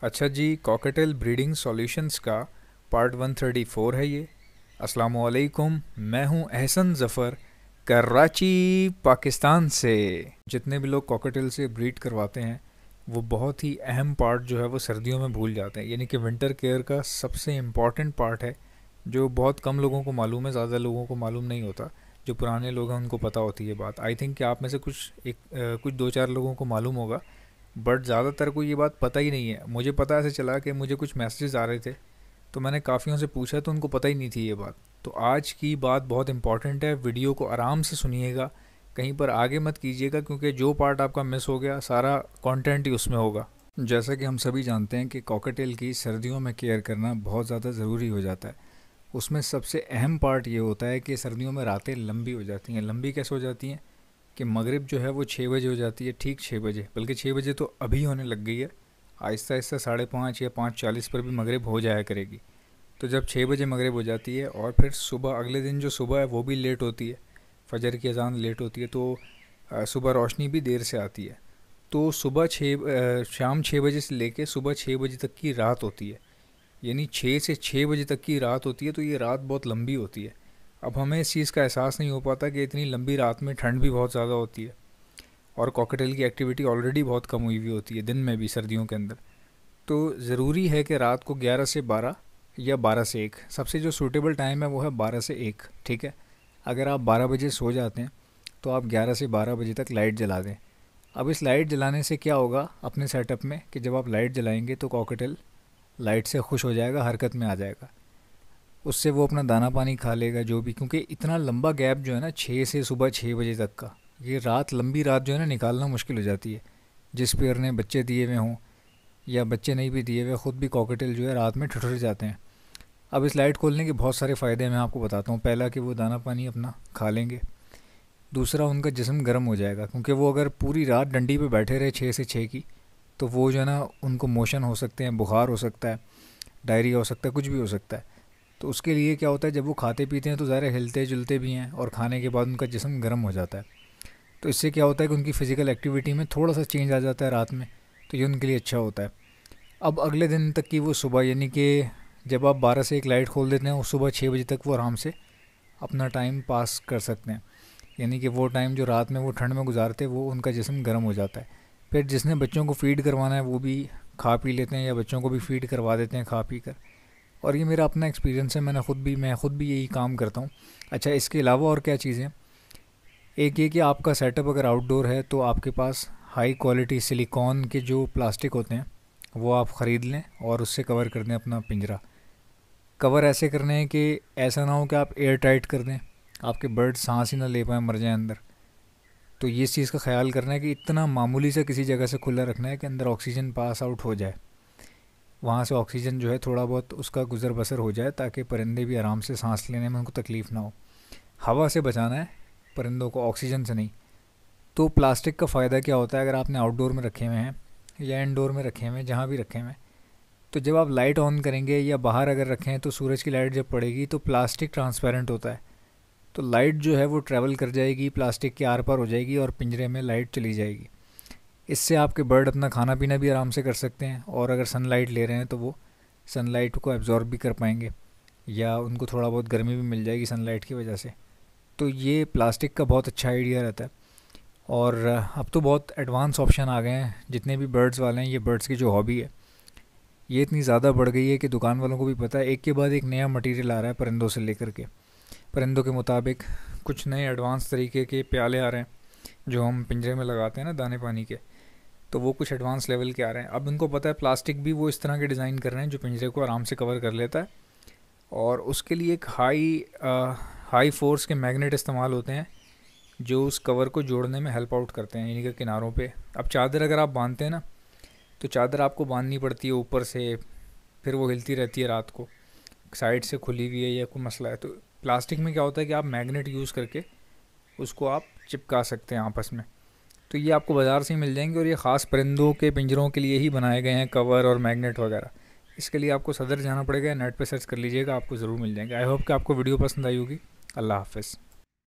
अच्छा जी cocktail breeding solutions का पार्ट 134 है ये अस्सलाम वालेकुम मैं हूं एहसन ज़फ़र कराची पाकिस्तान से जितने भी लोग कॉकटेल से ब्रीड करवाते हैं वो बहुत ही अहम पार्ट जो है वो सर्दियों में भूल जाते हैं यानी कि विंटर केयर का सबसे इम्पॉर्टेंट पार्ट है जो बहुत कम लोगों को मालूम है ज़्यादा लोगों को मालूम नहीं होता जो पुराने लोग हैं उनको पता होती है बात आई थिंक कि आप में से कुछ एक आ, कुछ दो चार लोगों को मालूम होगा बट ज़्यादातर को ये बात पता ही नहीं है मुझे पता ऐसे चला कि मुझे कुछ मैसेजेस आ रहे थे तो मैंने काफ़ियों से पूछा तो उनको पता ही नहीं थी ये बात तो आज की बात बहुत इंपॉर्टेंट है वीडियो को आराम से सुनिएगा कहीं पर आगे मत कीजिएगा क्योंकि जो पार्ट आपका मिस हो गया सारा कंटेंट ही उसमें होगा जैसा कि हम सभी जानते हैं कि कॉकटेल की सर्दियों में केयर करना बहुत ज़्यादा ज़रूरी हो जाता है उसमें सबसे अहम पार्ट ये होता है कि सर्दियों में रातें लंबी हो जाती हैं लंबी कैसे हो जाती हैं कि मगरिब जो है वो छः बजे हो जाती है ठीक छः बजे बल्कि छः बजे तो अभी होने लग गई है आहिस्ता आहिस्ता साढ़े पाँच या पाँच चालीस पर भी मगरिब हो जाया करेगी तो जब छः बजे मगरिब हो जाती है और फिर सुबह अगले दिन जो सुबह है वो भी लेट होती है फजर की अजान लेट होती है तो सुबह रोशनी भी देर से आती है तो सुबह छः शाम छः बजे से लेके सुबह छः बजे तक की रात होती है यानी छः से छः बजे तक की रात होती है तो ये रात बहुत लंबी होती है अब हमें इस चीज़ का एहसास नहीं हो पाता कि इतनी लंबी रात में ठंड भी बहुत ज़्यादा होती है और कॉकटेल की एक्टिविटी ऑलरेडी बहुत कम हुई हुई होती है दिन में भी सर्दियों के अंदर तो ज़रूरी है कि रात को ग्यारह से बारह या बारह से एक सबसे जो सूटेबल टाइम है वो है बारह से एक ठीक है अगर आप बारह बजे सो जाते हैं तो आप ग्यारह से बारह बजे तक लाइट जला दें अब इस लाइट जलाने से क्या होगा अपने सेटअप में कि जब आप लाइट जलाएंगे तो कॉकटेल लाइट से खुश हो जाएगा हरकत में आ जाएगा उससे वो अपना दाना पानी खा लेगा जो भी क्योंकि इतना लंबा गैप जो है ना छः से सुबह छः बजे तक का ये रात लंबी रात जो है ना निकालना मुश्किल हो जाती है जिस पेयर ने बच्चे दिए हुए हों या बच्चे नहीं भी दिए हुए ख़ुद भी कॉकटेल जो है रात में ठुठुर जाते हैं अब इस लाइट खोलने के बहुत सारे फ़ायदे मैं आपको बताता हूँ पहला कि वो दाना पानी अपना खा लेंगे दूसरा उनका जिसम गर्म हो जाएगा क्योंकि वो अगर पूरी रात डंडी पर बैठे रहे छः से छः की तो वो जो है ना उनको मोशन हो सकते हैं बुखार हो सकता है डायरिया हो सकता है कुछ भी हो सकता है तो उसके लिए क्या होता है जब वो खाते पीते हैं तो ज़्यादा हिलते जुलते भी हैं और खाने के बाद उनका जिसम गर्म हो जाता है तो इससे क्या होता है कि उनकी फ़िज़िकल एक्टिविटी में थोड़ा सा चेंज आ जाता है रात में तो ये उनके लिए अच्छा होता है अब अगले दिन तक की वो सुबह यानी कि जब आप बारह से एक लाइट खोल देते हैं उस सुबह छः बजे तक वो आराम से अपना टाइम पास कर सकते हैं यानी कि वो टाइम जो रात में वो ठंड में गुजारते वो उनका जिसम गर्म हो जाता है फिर जिसने बच्चों को फीड करवाना है वो भी खा पी लेते हैं या बच्चों को भी फीड करवा देते हैं खा पी कर और ये मेरा अपना एक्सपीरियंस है मैंने ख़ुद भी मैं ख़ुद भी यही काम करता हूँ अच्छा इसके अलावा और क्या चीज़ें एक ये कि आपका सेटअप अगर आउटडोर है तो आपके पास हाई क्वालिटी सिलिकॉन के जो प्लास्टिक होते हैं वो आप ख़रीद लें और उससे कवर कर दें अपना पिंजरा कवर ऐसे करने हैं कि ऐसा ना हो कि आप एयर टाइट कर दें आपके बर्ड सांस ही ना ले पाएँ मर जाएँ अंदर तो ये इस चीज़ का ख्याल करना है कि इतना मामूली से किसी जगह से खुला रखना है कि अंदर ऑक्सीजन पास आउट हो जाए वहाँ से ऑक्सीजन जो है थोड़ा बहुत उसका गुजर बसर हो जाए ताकि परिंदे भी आराम से सांस लेने में उनको तकलीफ़ ना हो हवा से बचाना है परिंदों को ऑक्सीजन से नहीं तो प्लास्टिक का फ़ायदा क्या होता है अगर आपने आउटडोर में रखे हुए हैं या इनडोर में रखे हुए हैं जहाँ भी रखे हुए हैं तो जब आप लाइट ऑन करेंगे या बाहर अगर रखें तो सूरज की लाइट जब पड़ेगी तो प्लास्टिक ट्रांसपेरेंट होता है तो लाइट जो है वो ट्रैवल कर जाएगी प्लास्टिक के आर पार हो जाएगी और पिंजरे में लाइट चली जाएगी इससे आपके बर्ड अपना खाना पीना भी आराम से कर सकते हैं और अगर सनलाइट ले रहे हैं तो वो सनलाइट को एब्ज़ॉर्ब भी कर पाएंगे या उनको थोड़ा बहुत गर्मी भी मिल जाएगी सनलाइट की वजह से तो ये प्लास्टिक का बहुत अच्छा आइडिया रहता है और अब तो बहुत एडवांस ऑप्शन आ गए हैं जितने भी बर्ड्स वाले हैं ये बर्ड्स की जो हॉबी है ये इतनी ज़्यादा बढ़ गई है कि दुकान वालों को भी पता है एक के बाद एक नया मटेरियल आ रहा है परिंदों से लेकर के परिंदों के मुताबिक कुछ नए एडवांस तरीके के प्याले आ रहे हैं जो हम पिंजरे में लगाते हैं ना दाने पानी के तो वो कुछ एडवांस लेवल के आ रहे हैं अब इनको पता है प्लास्टिक भी वो इस तरह के डिज़ाइन कर रहे हैं जो पिंजरे को आराम से कवर कर लेता है और उसके लिए एक हाई आ, हाई फोर्स के मैग्नेट इस्तेमाल होते हैं जो उस कवर को जोड़ने में हेल्प आउट करते हैं यानी कि किनारों पे अब चादर अगर आप बांधते हैं ना तो चादर आपको बांधनी पड़ती है ऊपर से फिर वो हिलती रहती है रात को साइड से खुली हुई है या कोई मसला है तो प्लास्टिक में क्या होता है कि आप मैग्नेट यूज़ करके उसको आप चिपका सकते हैं आपस में तो ये आपको बाज़ार से ही मिल जाएंगे और ये ख़ास परिंदों के पिंजरों के लिए ही बनाए गए हैं कवर और मैग्नेट वगैरह इसके लिए आपको सदर जाना पड़ेगा नेट पर सर्च कर लीजिएगा आपको ज़रूर मिल जाएंगे आई होप कि आपको वीडियो पसंद आई होगी अल्लाह हाफिज़